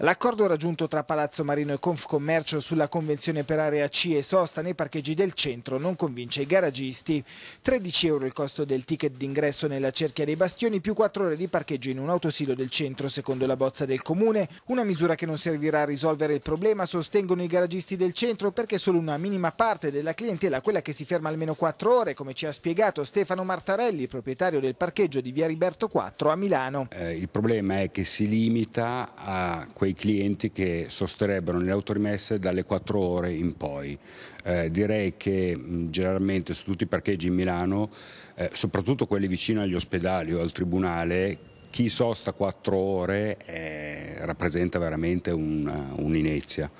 L'accordo raggiunto tra Palazzo Marino e Confcommercio sulla convenzione per area C e sosta nei parcheggi del centro non convince i garagisti. 13 euro il costo del ticket d'ingresso nella cerchia dei bastioni più 4 ore di parcheggio in un autosilo del centro secondo la bozza del comune. Una misura che non servirà a risolvere il problema sostengono i garagisti del centro perché solo una minima parte della clientela, quella che si ferma almeno 4 ore, come ci ha spiegato Stefano Martarelli, proprietario del parcheggio di via Riberto 4 a Milano. Eh, il problema è che si limita a quei clienti che sosterebbero le autorrimesse dalle 4 ore in poi. Eh, direi che mh, generalmente su tutti i parcheggi in Milano, eh, soprattutto quelli vicino agli ospedali o al tribunale, chi sosta 4 ore eh, rappresenta veramente un, eh, un'inezia.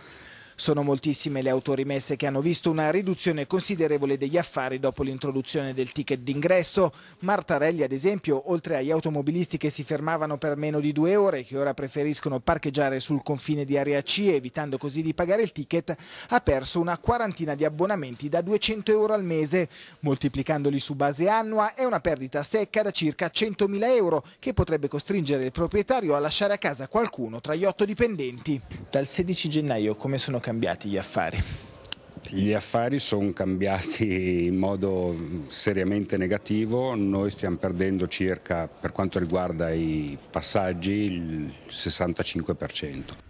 Sono moltissime le autorimesse che hanno visto una riduzione considerevole degli affari dopo l'introduzione del ticket d'ingresso. Martarelli, ad esempio, oltre agli automobilisti che si fermavano per meno di due ore e che ora preferiscono parcheggiare sul confine di area C, evitando così di pagare il ticket, ha perso una quarantina di abbonamenti da 200 euro al mese. Moltiplicandoli su base annua è una perdita secca da circa 100.000 euro che potrebbe costringere il proprietario a lasciare a casa qualcuno tra gli otto dipendenti. Dal 16 gennaio, come sono cambiati gli affari? Gli affari sono cambiati in modo seriamente negativo, noi stiamo perdendo circa, per quanto riguarda i passaggi, il 65%.